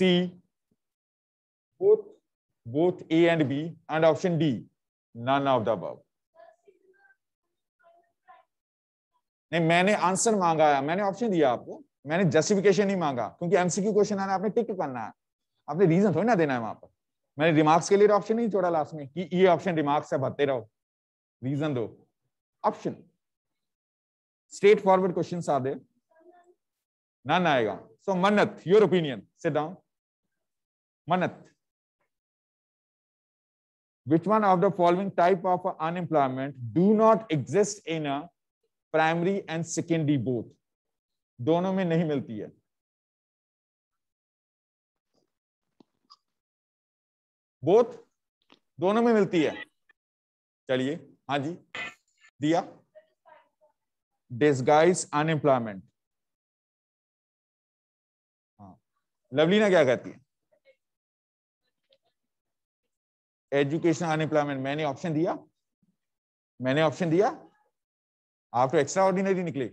C, both, both A and B, and option D, none of the above. नहीं मैंने answer मांगा है मैंने ऑप्शन दिया आपको मैंने जस्टिफिकेशन नहीं मांगा क्योंकि एमसीक्यू क्वेश्चन आना है आपने टिक करना है आपने रीजन थोड़ी ना देना है वहां पर मैंने रिमार्क्स के लिए ऑप्शन तो नहीं छोड़ा लास्ट में कि ये ऑप्शन रिमार्क्स है भरते रहो रीजन दो ऑप्शन स्ट्रेट फॉरवर्ड क्वेश्चन आधे नन आएगा so Mannat your opinion sit down manat which one of the following type of unemployment do not exist in a primary and secondary both dono mein nahi milti hai both dono mein milti hai chaliye ha ji diya disguise unemployment ha lovely na kya kehti hai education unemployment मैंने option दिया मैंने option दिया आप तो extra ordinary निकले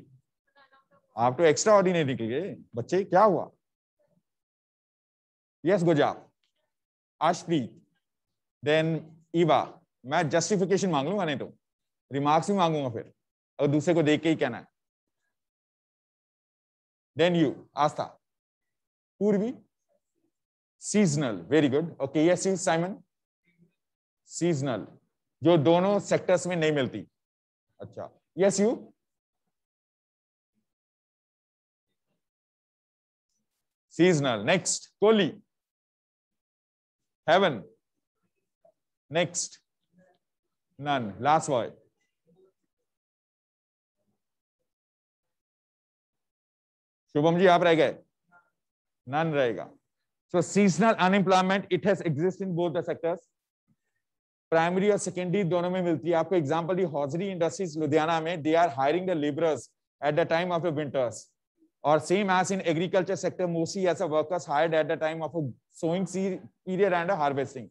आप तो extra ordinary निकले बच्चे क्या हुआ यस गुजाब आशप्रीत देन ईवा मैं जस्टिफिकेशन मांग लूंगा नहीं तो रिमार्क्स भी मांगूंगा फिर और दूसरे को देख के ही कहना है then you Astha Purvi seasonal very good okay yes is Simon seasonal जो दोनों सेक्टर्स में नहीं मिलती अच्छा yes you seasonal next Koli Heaven next नन लास्ट boy शुभम जी आप रह गए नन रहेगा so seasonal unemployment it has exist in both the sectors primary और सेकेंडरी दोनों में मिलती है आपको एग्जाम्पल दी हौजरी इंडस्ट्रीज लुधियाना में they are hiring the labourers at the time of winters और same as in agriculture sector mostly as a workers hired at the time of sowing period and harvesting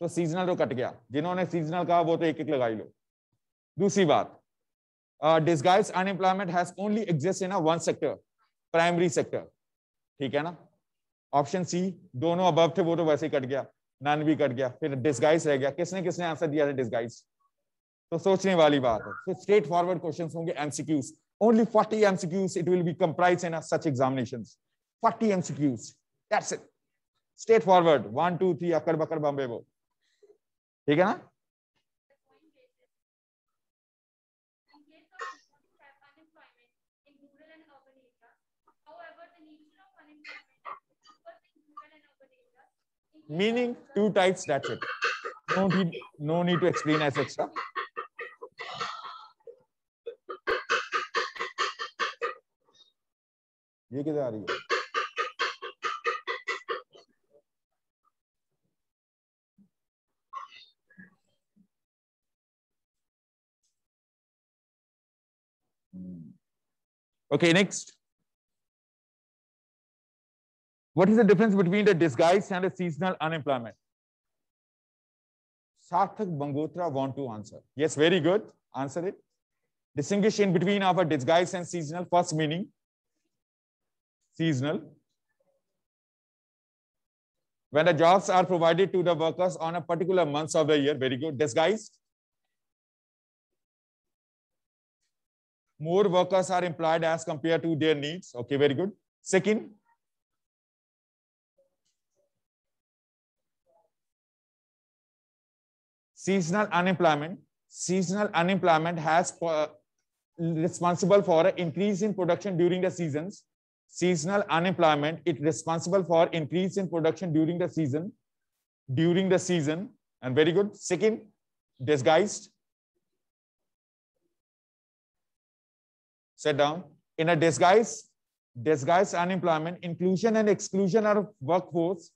तो seasonal तो cut गया जिन्होंने seasonal कहा वो तो एक एक लगाई लो दूसरी बात disguise unemployment has only exist in one sector primary sector ठीक है ना ऑप्शन सी दोनों अबव थे वो तो वैसे ही कट गया नन भी कट गया फिर डिस्गाइज रह गया किसने किसने आंसर दिया था डिस्गाइज तो सोचने वाली बात है फिर स्ट्रेट फॉरवर्ड क्वेश्चन होंगे MCQs only forty MCQs it will be comprise in such examination forty MCQs straight forward one two three अकड़ बकड़ बम्बे वो ठीक है ना meaning two types, that's it. No need, no need to explain as extra. Okay, next. What is the difference between the disguise and a seasonal unemployment? Sarthak Bangotra want to answer. Yes, very good. Answer it. Distinguish in between of a disguise and seasonal. First meaning, seasonal. When the jobs are provided to the workers on a particular month of the year. Very good. Disguised. More workers are employed as compared to their needs. Okay, very good. Second, seasonal unemployment. Seasonal unemployment has uh, responsible for increase in production during the seasons. Seasonal unemployment, it responsible for increase in production during the season, during the season. And very good. Second, disguised. Sit down. In a disguise, disguised unemployment, inclusion and exclusion of workforce,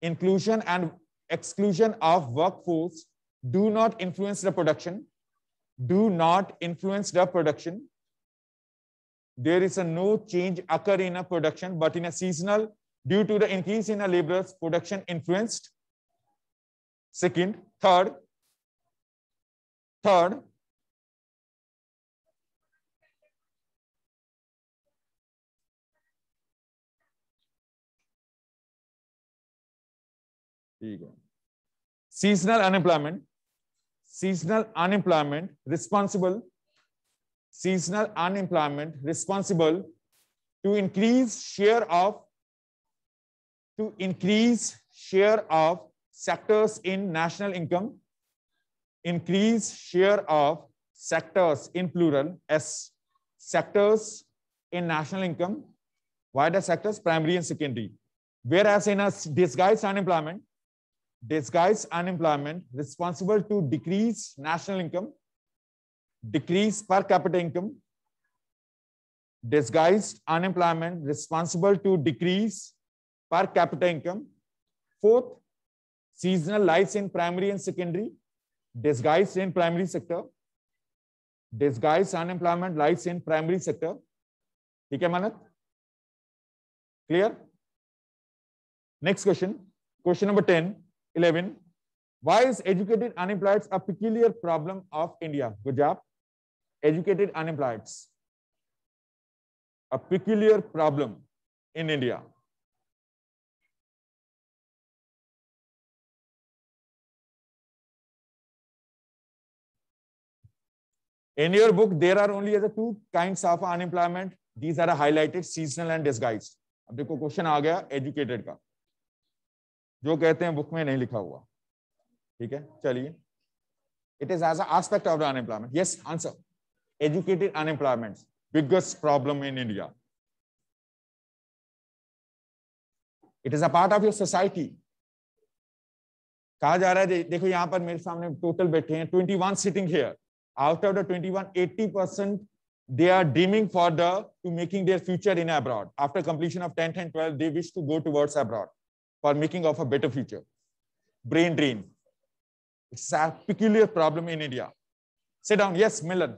inclusion and exclusion of workforce, do not influence the production. Do not influence the production. There is a no change occur in a production, but in a seasonal, due to the increase in a laborers, production influenced. Second, third, third, Seasonal unemployment seasonal unemployment responsible seasonal unemployment responsible to increase share of to increase share of sectors in national income increase share of sectors in plural s sectors in national income wider sectors primary and secondary whereas in a disguised unemployment disguised unemployment responsible to decrease national income, decrease per capita income, disguised unemployment responsible to decrease per capita income. Fourth, seasonal lights in primary and secondary, disguised in primary sector, disguised unemployment lights in primary sector. ठीक है Mannat clear next question question number 11 why is educated unemployed a peculiar problem of india good job educated unemployed a peculiar problem in india in your book there are only the two kinds of unemployment these are highlighted seasonal and disguised अब देखो question आ गया educated ka जो कहते हैं book में नहीं लिखा हुआ ठीक है चलिए it is as aspect of the unemployment yes answer educated unemployment biggest problem in India it is a part of your society कहा जा रहा है देखो यहां पर मेरे सामने टोटल बैठे हैं twenty one sitting here out of the twenty one eighty percent they are dreaming for the to making their future in abroad after completion of tenth and twelfth they wish to go towards abroad for making of a better future. Brain drain. It's a peculiar problem in India. Sit down. Yes, Milan.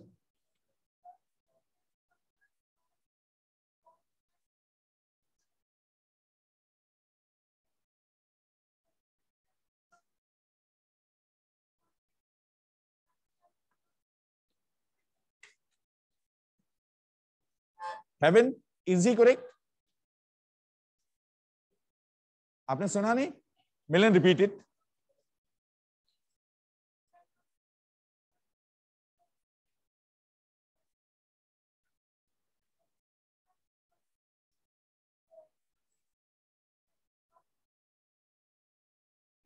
Heaven, is he correct? आपने सुना नहीं Milan repeated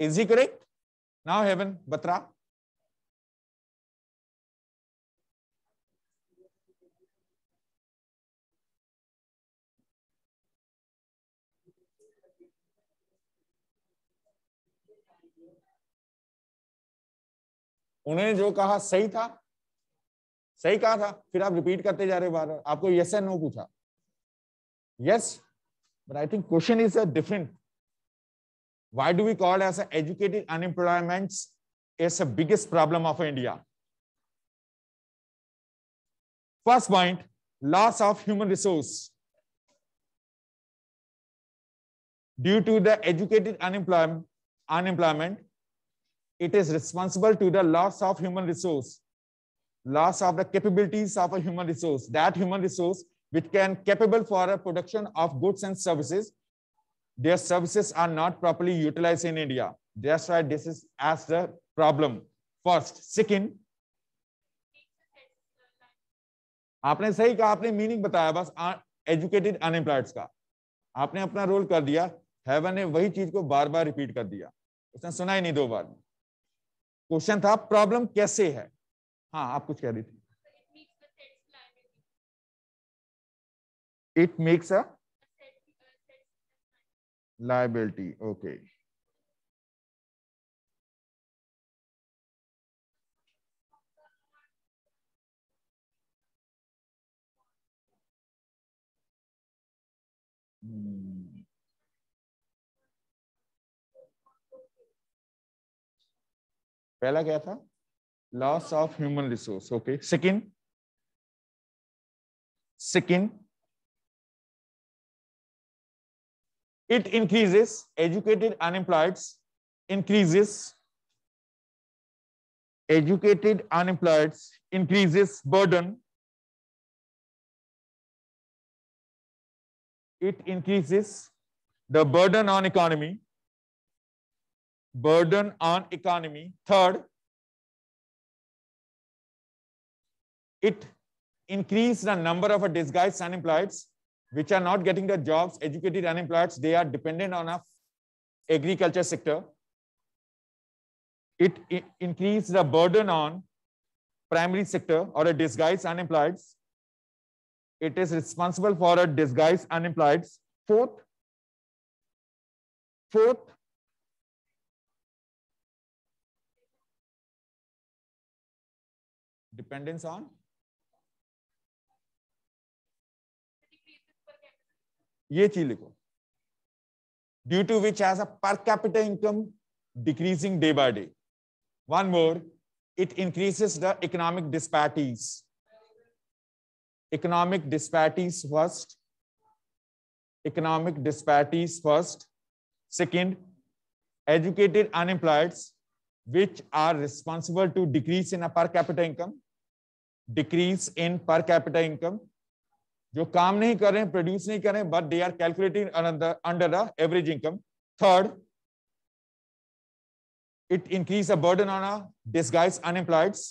easy correct now Heaven Batra उन्होंने जो कहा सही था सही कहा था फिर आप रिपीट करते जा रहे बार आपको यस एंड नो पूछा yes but I think question is a different why do we call as educated unemployment is a biggest problem of India first point loss of human resource due to the educated unemploy unemployment it is responsible to the loss of human resource, loss of the capabilities of a human resource, that human resource which can capable for a production of goods and services. Their services are not properly utilized in India. That's why this is as the problem. First, second, आपने सही कहा आपने meaning बताया बस educated अनएम्प्लॉयड्स का आपने अपना role कर दिया हैवन ने वही चीज को बार बार रिपीट कर दिया उसने सुना ही नहीं दो बार में क्वेश्चन था प्रॉब्लम कैसे है हाँ आप कुछ कह रही थी it makes a liability okay hmm. पहला क्या था loss of human resource okay second second it increases educated unemployed increases educated unemployed increases burden it increases the burden on economy burden on economy. Third, it increased the number of disguised unemployed, which are not getting the jobs, educated unemployed, they are dependent on a agriculture sector. It, increases increased the burden on primary sector or a disguised unemployed. It is responsible for a disguised unemployed. Fourth, fourth, dependence on ये चीज लिखो due to which has a per capital income decreasing day by day one more it increases the economic disparities. Economic disparities first. Economic disparities first. Second, educated unemployeds, which are responsible to decrease in a per capita income. Decrease in per capital income जो काम नहीं करें produce नहीं करें but they are calculating under the average income third it increase a burden on a disguise unemployeds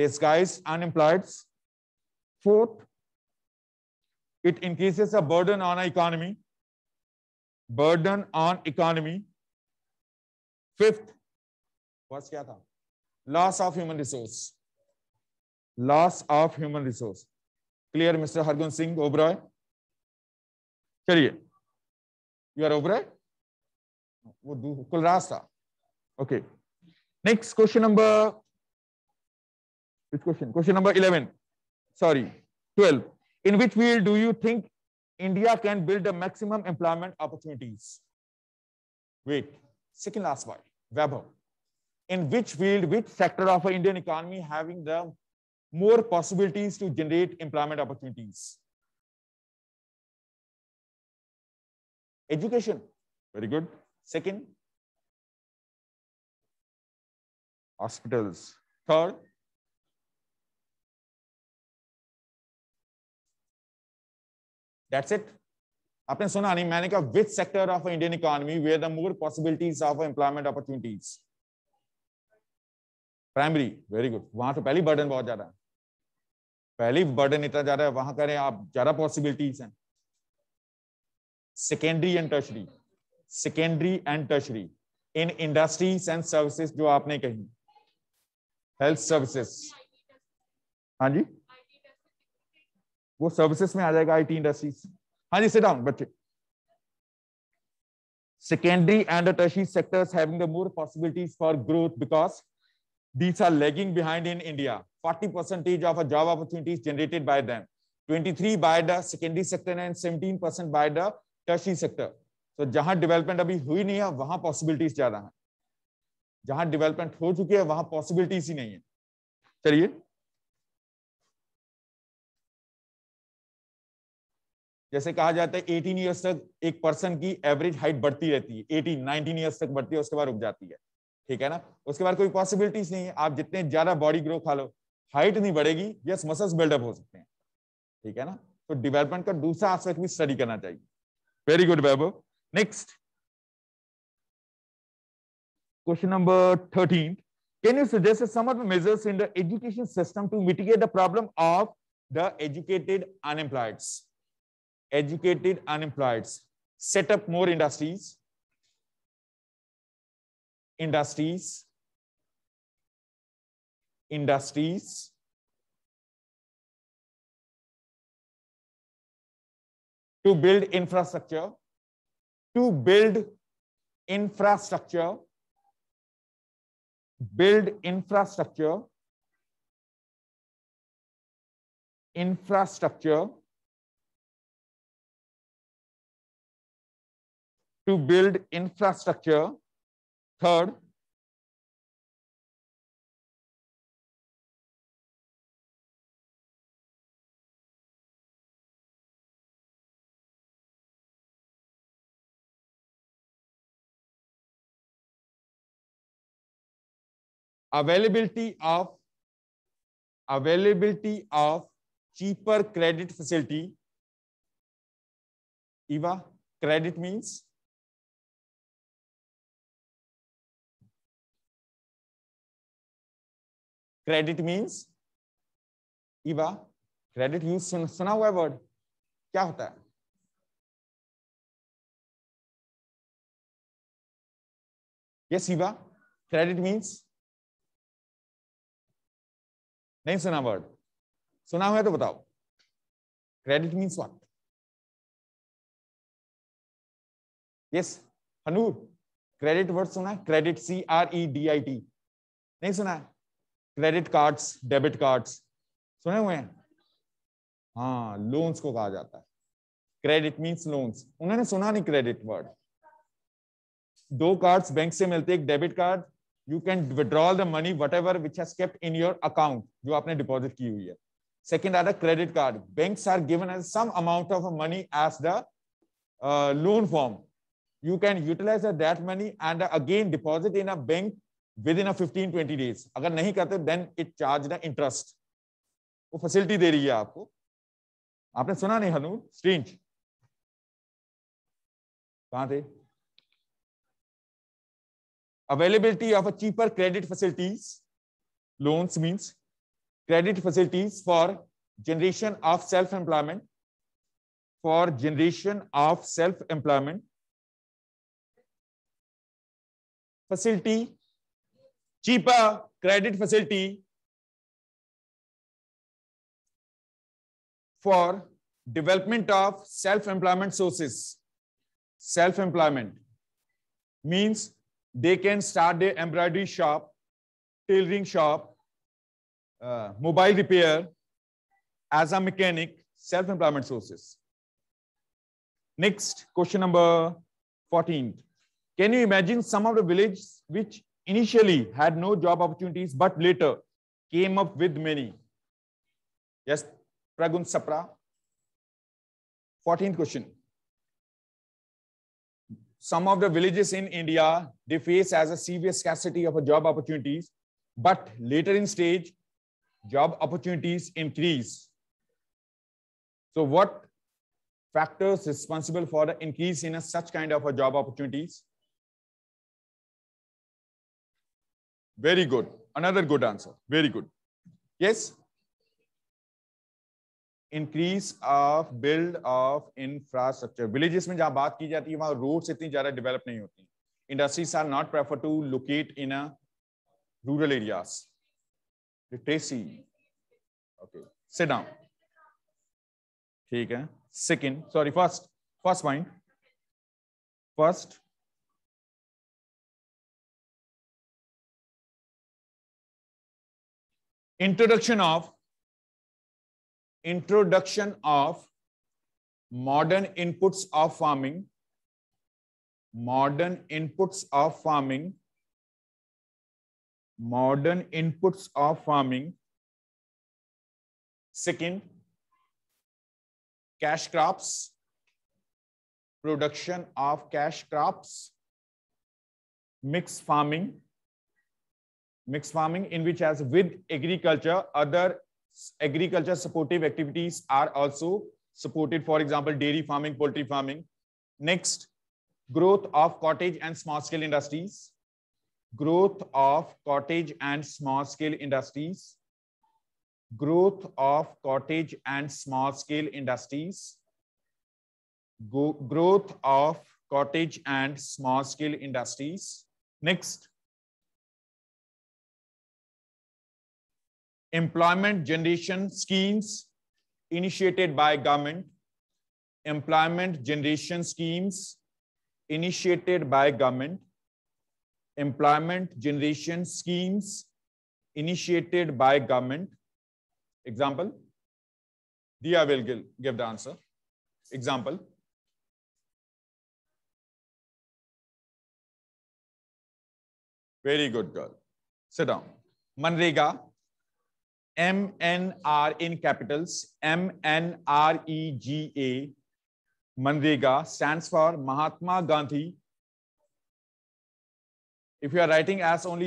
disguise unemployeds fourth it increases a burden on a economy burden on economy fifth बस क्या था loss of human resource loss of human resource clear mr hargun singh oberoi chaliye you are oberoi okay next question number which question question number 11 sorry 12 in which field do you think india can build the maximum employment opportunities wait second last one Weber. in which field, which sector of the Indian economy having the more possibilities to generate employment opportunities. Education, very good. Second, hospitals. Third, that's it. I Aapne suna, which sector of Indian economy where the more possibilities of employment opportunities? Primary very good वहां तो पहली burden बहुत ज्यादा है पहली burden इतना ज्यादा है वहां करें आप ज्यादा पॉसिबिलिटीज हैं secondary and tertiary secondary and tertiary in industries and services जो आपने कही हेल्थ सर्विसेज हाँ जी वो सर्विसेज में आ जाएगा आईटी इंडस्ट्रीज हाँ जी सिटाउन बच्चे secondary and tertiary sectors having the more possibilities for growth because These are lagging behind in India. 40 percentage of a job opportunities generated by them. 23 by the secondary sector and 17 percent by the tertiary sector. so, jahan development abhi hui nahi hai wahan possibilities zyada hain jahan development ho chuki hai wahan possibilities hi nahi hai chaliye जैसे कहा जाता है 18 years तक एक person की average height बढ़ती रहती है 18 19 इयर्स तक बढ़ती है उसके बाद रुक जाती है ठीक है ना उसके बाद कोई पॉसिबिलिटीज नहीं है आप जितने ज्यादा बॉडी ग्रो खा लो हाइट नहीं बढ़ेगी यस मसल्स बिल्डअप हो सकते हैं ठीक है ना तो डेवलपमेंट का दूसरा आस्पेक्ट भी स्टडी करना चाहिए very good Vaibhav next question number thirteen can you suggest some of measures in the education system to mitigate the problem of the educated unemployeds educated unemployeds set up more industries industries, industries, to build infrastructure, to build infrastructure, build infrastructure, infrastructure, to build infrastructure third availability of availability of cheaper credit facility eva credit means credit means Eva credit use सुना हुआ word क्या होता है yes ईबा credit means नहीं सुना word सुना हुआ तो बताओ credit means what yes Hanoor credit word सुना है credit C R E D I T नहीं सुना है क्रेडिट कार्ड्स डेबिट कार्ड्स सुने हुए हैं हाँ लोन्स को कहा जाता है क्रेडिट मीन्स लोन्स उन्होंने सुना नहीं क्रेडिट वर्ड दो कार्ड्स बैंक से मिलते एक debit card you can withdrawal the money whatever which has kept in your account जो आपने डिपॉजिट की हुई है second are the credit card bank are given as some amount of money as the loan form you can utilise that money and again deposit in a bank within a twenty days अगर नहीं करते then it charge the interest वो facility दे रही है आपको आपने सुना नहीं हनू स्ट्रेंज कहा थे availability of a cheaper credit facilities loans means credit facilities for generation of self employment for generation of self employment facility cheaper credit facility for development of self-employment sources. Self-employment means they can start their embroidery shop, tailoring shop, uh, mobile repair as a mechanic, self-employment sources. Next, question number 14. Can you imagine some of the villages which initially had no job opportunities, but later came up with many. Yes, Pragun Sapra. 14th question. Some of the villages in India, they face as a serious scarcity of job opportunities, but later in stage, job opportunities increase. So what factors responsible for the increase in a, such kind of a job opportunities? Very good. Another good answer. Very good. Yes? Increase of build of infrastructure villages में जहां बात की जाती है वहां roads इतनी ज्यादा develop नहीं होती industries are not prefer to locate in a rural areas literacy okay sit down ठीक है second sorry first first point first introduction of introduction of modern inputs of farming modern inputs of farming modern inputs of farming second cash crops production of cash crops mixed farming mixed farming in which as with agriculture, other agriculture supportive activities are also supported. For example, dairy farming, poultry farming. Next, growth of cottage and small scale industries. Growth of cottage and small scale industries. Growth of cottage and small scale industries. Go growth of cottage and small scale industries. Next, employment generation schemes initiated by government, employment generation schemes initiated by government, employment generation schemes initiated by government. Example, Dia will give, give the answer. Example, Very good girl. Sit down. Manrega, M N R in capitals M N R E G A MNREGA stand for Mahatma Gandhi if you are writing as only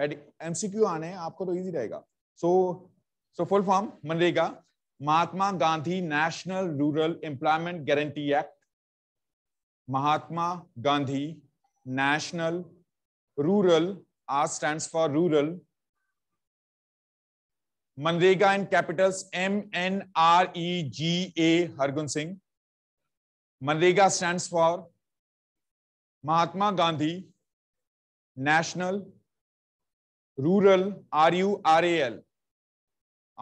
MCQ आने आपको तो easy रहेगा so so full form MNREGA Mahatma Gandhi national rural employment guarantee act Mahatma Gandhi national rural आज stand for rural MNREGA and capitals M N R E G A Hargun Singh MNREGA stand for Mahatma Gandhi national rural R U R A L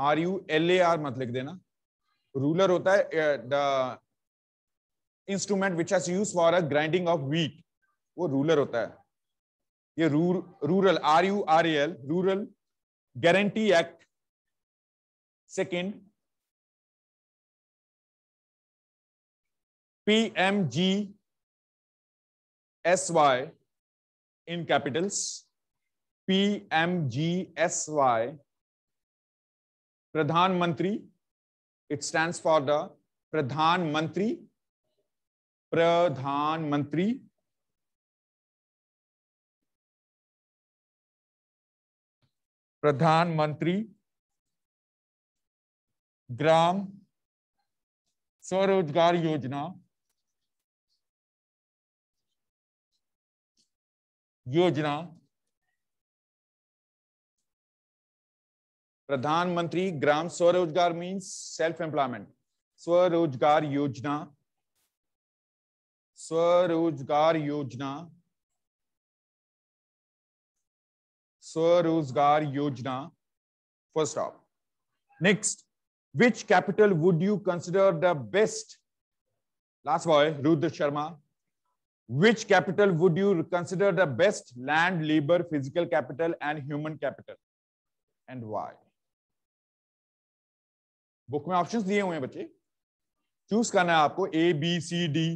R U L A R मत लिख देना ruler होता है the instrument which as use for a grinding of wheat वो ruler होता है ये रूर rural R U R A L rural guarantee act second P M G S Y in capitals G S Y Pradhan Mantri it stand for the Pradhan Mantri Pradhan Mantri प्रधानमंत्री ग्राम स्वरोजगार योजना योजना प्रधानमंत्री ग्राम स्वरोजगार मीन्स सेल्फ एम्प्लॉयमेंट स्वरोजगार Yojana Swarozgar Yojana Swarozgar Yojana first of next which capital would you consider the best? Last boy, Rudra Sharma. Which capital would you consider the best land, labor, physical capital, and human capital? And why? Book में options दिए हुए हैं बच्चे choose करना है आपको A B C D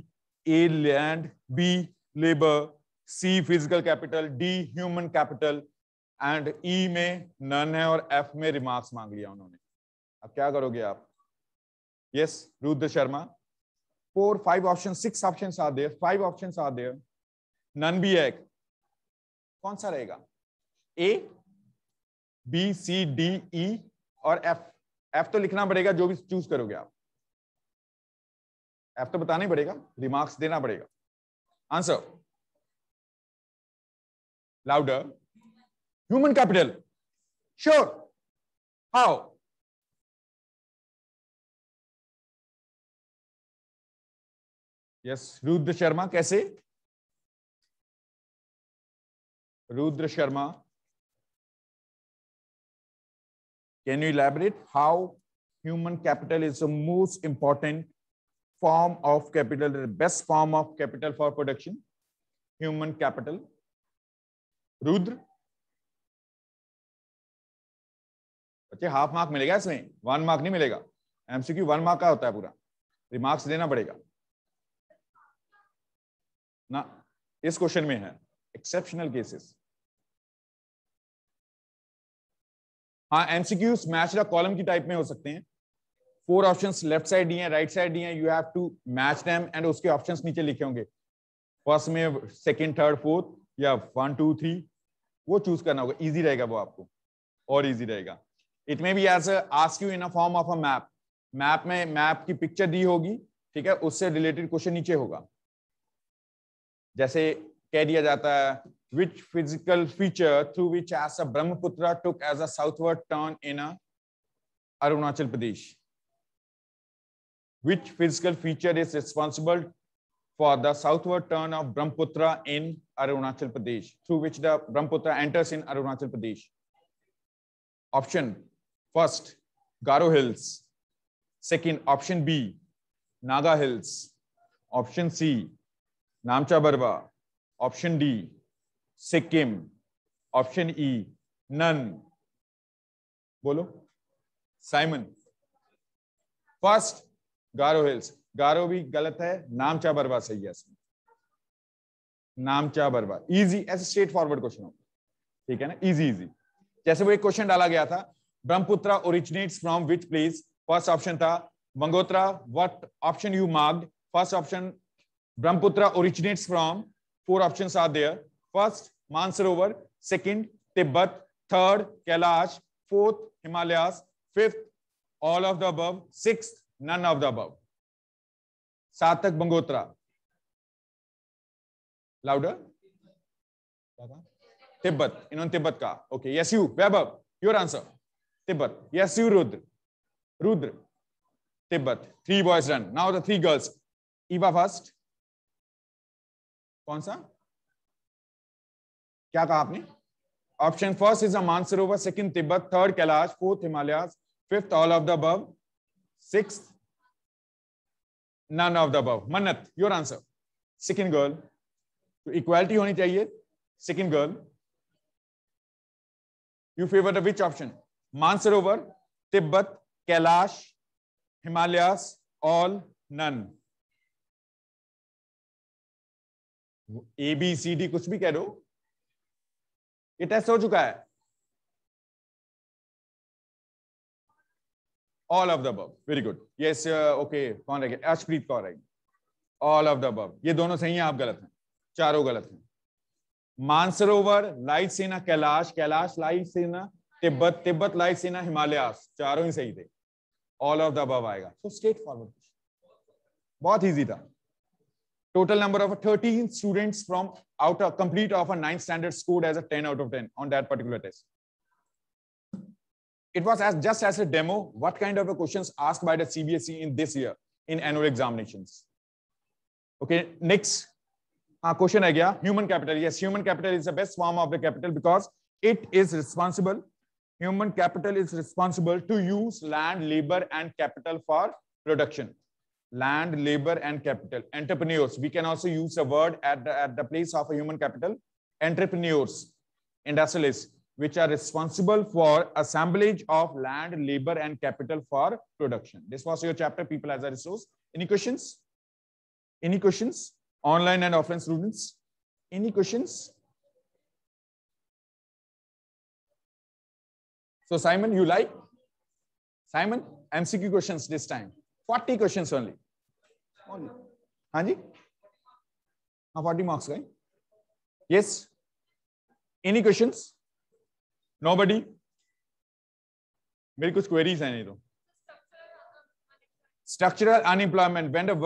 A land B labour C physical capital D human capital and E में none है और एफ में रिमार्क्स मांग लिया उन्होंने अब क्या करोगे आप yes Rudra Sharma four five option six option आ दे फाइव ऑप्शन आ दे नन बी एक कौन सा रहेगा ए बी सी डी ई और एफ एफ तो लिखना पड़ेगा जो भी चूज करोगे आप एफ तो बताना ही पड़ेगा रिमार्क्स देना पड़ेगा answer louder human capital sure how yes Rudra Sharma कैसे Rudra Sharma can you elaborate how human capital is the most important form of capital best form of capital for production human capital Rudra अच्छा half mark मिलेगा इसमें one mark नहीं मिलेगा MCQ one mark का होता है पूरा रिमार्क्स देना पड़ेगा ना इस क्वेश्चन में है एक्सेप्शनल केसेस हाँ एमसीक्यूज मैच या कॉलम की टाइप में हो सकते हैं फोर ऑप्शंस लेफ्ट साइड दिए राइट साइड दिए you have to match them and उसके ऑप्शंस नीचे लिखे होंगे फर्स्ट में सेकेंड थर्ड फोर्थ या वन टू थ्री वो चूज करना होगा इजी रहेगा वो आपको और इजी रहेगा it may be as ask you in a form of a map map में मैप की पिक्चर दी होगी ठीक है उससे रिलेटेड क्वेश्चन नीचे होगा जैसे कह दिया जाता है which physical feature through which as a Brahmaputra took as a southward turn in Arunachal Pradesh which physical feature is responsible for the southward turn of Brahmaputra in Arunachal Pradesh through which the Brahmaputra enters in Arunachal Pradesh option first Garo hills second option B Naga hills option C Namcha Barwa option D Sikkim option E none बोलो Simon first Garo hills Garo भी गलत है नामचा बरवा सही है Namcha Barwa easy ऐसे straight forward question हो ठीक है ना इजी इजी जैसे वो एक क्वेश्चन डाला गया था Brahmaputra originates from which place first option था Mangotra what option you marked first option Brahmaputra originates from four options are there. First, Mansarovar. Second, Tibet. Third, Kailash. Fourth, Himalayas. Fifth, all of the above. Sixth, none of the above. Satak Bangotra. Louder. Tibet. इन्होंने तिब्बत कहा. Okay. Yes, you. Vaibhav. Your answer. Tibet. Yes, you. Rudra. Rudra. Tibet. Three boys run. Now the three girls. Eva first. कौन सा क्या कहा आपने option first is a Mansarovar second Tibet third Kailash fourth Himalaya fifth all of the above six none of the above Mannat your answer second girl तो equality होनी चाहिए second girl you favour the which option Mansarovar Tibet Kailash Himalayas all none A B C D कुछ भी कह दो ये test हो चुका है all of the above very good yes okay कौन गया अशप्रीत कौर रहेगी ऑल ऑफ द बब ये दोनों सही हैं आप गलत हैं चारों गलत हैं मानसरोवर लाइट सेना कैलाश कैलाश लाइट सेना तिब्बत तिब्बत लाइट सेना हिमालयास चारों ही सही थे ऑल ऑफ द बब आएगा सो स्टेट फॉरवर्ड बहुत इजी था Total number of 13 students from out of complete of a ninth standard scored as a 10 out of 10 on that particular test. It was as just as a demo, what kind of questions asked by the CBSE in this year in annual examinations. Okay, next uh, question I human capital. Yes, human capital is the best form of the capital because it is responsible. Human capital is responsible to use land, labor, and capital for production land, labor, and capital. Entrepreneurs. We can also use the word at the, at the place of a human capital. Entrepreneurs, industrialists, which are responsible for assemblage of land, labor, and capital for production. This was your chapter, People as a Resource. Any questions? Any questions? Online and offline students? Any questions? So Simon, you like? Simon, MCQ questions this time. 40 questions only. हाँ जी हाँ forty marks गए yes any question nobody मेरी कुछ queries हैं नहीं तो structural unemployment वेंड